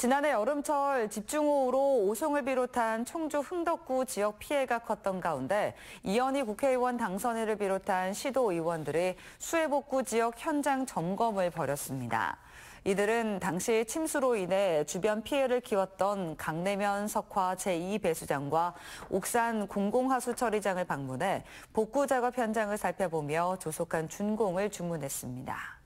지난해 여름철 집중호우로 오송을 비롯한 청주 흥덕구 지역 피해가 컸던 가운데 이현희 국회의원 당선인을 비롯한 시도 의원들이 수해복구 지역 현장 점검을 벌였습니다. 이들은 당시 침수로 인해 주변 피해를 키웠던 강내면 석화 제2배수장과 옥산 공공하수 처리장을 방문해 복구 작업 현장을 살펴보며 조속한 준공을 주문했습니다.